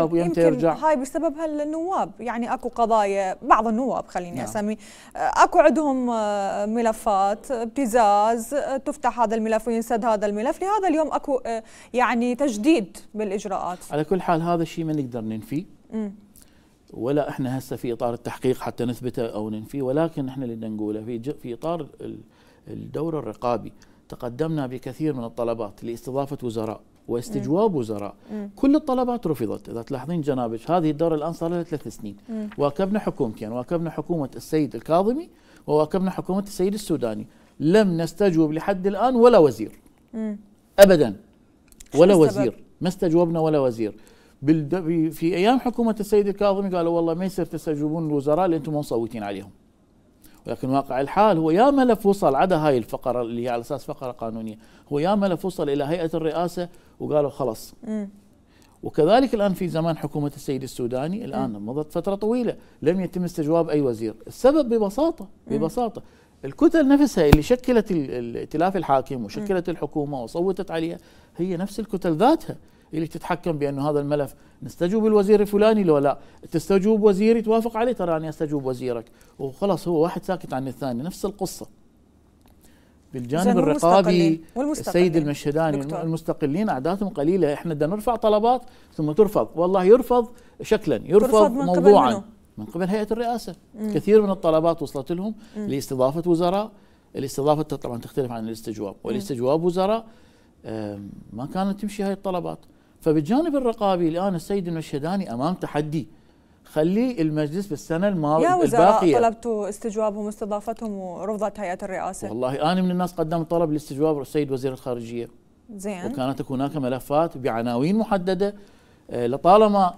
ويمتى يرجع هاي بسبب هالنواب يعني اكو قضايا بعض النواب خليني نعم. اسمي آه، اكو عندهم آه، ملفات ابتزاز آه، تفتح هذا الملف وينسد هذا الملف لهذا اليوم اكو يعني تجديد بالاجراءات على كل حال هذا الشيء ما نقدر ننفيه ولا احنا هسه في اطار التحقيق حتى نثبته او ننفيه ولكن احنا اللي نقوله في في اطار الدور الرقابي تقدمنا بكثير من الطلبات لاستضافة وزراء واستجواب وزراء كل الطلبات رفضت إذا تلاحظين جنابك هذه الدورة الآن صار لها ثلاث سنين واكبنا حكومتين يعني واكبنا حكومة السيد الكاظمي وواكبنا حكومة السيد السوداني لم نستجوب لحد الآن ولا وزير أبدا ولا وزير ما استجوبنا ولا وزير في ايام حكومه السيد الكاظمي قالوا والله ما يصير تستجوبون الوزراء اللي انتم مصوتين عليهم لكن واقع الحال هو يا ملف وصل عدا هاي الفقره اللي هي على اساس فقره قانونيه هو يا ملف وصل الى هيئه الرئاسه وقالوا خلص وكذلك الان في زمان حكومه السيد السوداني الان مضت فتره طويله لم يتم استجواب اي وزير السبب ببساطه ببساطه الكتل نفسها اللي شكلت الائتلاف الحاكم وشكلت الحكومه وصوتت عليها هي نفس الكتل ذاتها اللي تتحكم بانه هذا الملف نستجوب الوزير الفلاني لو لا تستجوب وزيري توافق عليه ترى اني استجوب وزيرك وخلاص هو واحد ساكت عن الثاني نفس القصه بالجانب الرقابي السيد المشهداني دكتور. المستقلين اعدادهم قليله احنا بدنا نرفع طلبات ثم ترفض والله يرفض شكلا يرفض, ترفض من موضوعا قبل منه؟ من قبل هيئه الرئاسه مم. كثير من الطلبات وصلت لهم مم. لاستضافه وزراء الاستضافه طبعا تختلف عن الاستجواب والاستجواب وزراء ما كانت تمشي هاي الطلبات فبالجانب الرقابي الان السيد المشهداني امام تحدي خلي المجلس بالسنه الماضيه يا وزراء طلبتوا استجوابهم واستضافتهم ورفضت هيئه الرئاسه والله انا من الناس قدمت طلب لاستجواب السيد وزير الخارجيه زين وكانت هناك ملفات بعناوين محدده آه، لطالما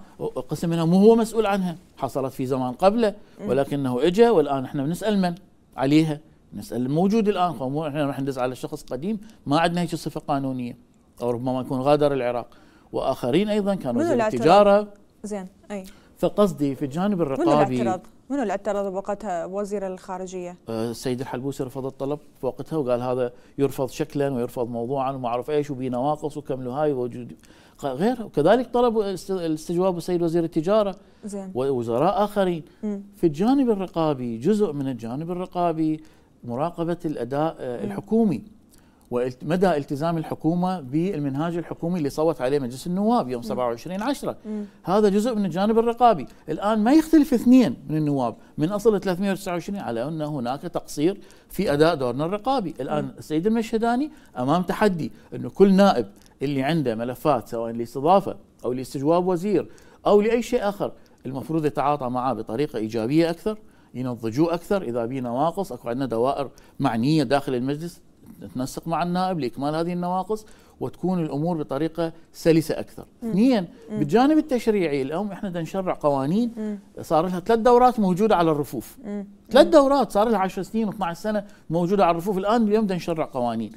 قسم منها مو هو مسؤول عنها حصلت في زمان قبله ولكنه اجى والان احنا بنسال من عليها نسال الموجود الان مو احنا راح ندز على شخص قديم ما عندنا هيك صفه قانونيه او ربما يكون غادر العراق واخرين ايضا كانوا وزير التجاره زين اي فقصدي في الجانب الرقابي منو الاعتراض؟ منو اللي اعترض بوقتها وزير الخارجيه؟ السيد آه، الحلبوسي رفض الطلب وقتها وقال هذا يرفض شكلا ويرفض موضوعا وما اعرف ايش وبي نواقص وكم هاي وجود غيره وكذلك طلب الاستجواب السيد وزير التجاره زين ووزراء اخرين م. في الجانب الرقابي جزء من الجانب الرقابي مراقبه الاداء آه، الحكومي ومدى التزام الحكومه بالمنهاج الحكومي اللي صوت عليه مجلس النواب يوم 27 10 هذا جزء من الجانب الرقابي الان ما يختلف اثنين من النواب من اصل 329 على ان هناك تقصير في اداء دورنا الرقابي الان السيد المشهداني امام تحدي انه كل نائب اللي عنده ملفات سواء لاستضافه او لاستجواب وزير او لاي شيء اخر المفروض يتعاطى معه بطريقه ايجابيه اكثر ينضجوه اكثر اذا بينا نواقص اكو عندنا دوائر معنيه داخل المجلس نتنسق مع النائب لاكمال هذه النواقص وتكون الامور بطريقه سلسه اكثر. اثنين بالجانب التشريعي اليوم احنا نشرع قوانين صار لها ثلاث دورات موجوده على الرفوف. ثلاث دورات صار لها 10 سنين 12 سنه موجوده على الرفوف الان اليوم نشرع قوانين.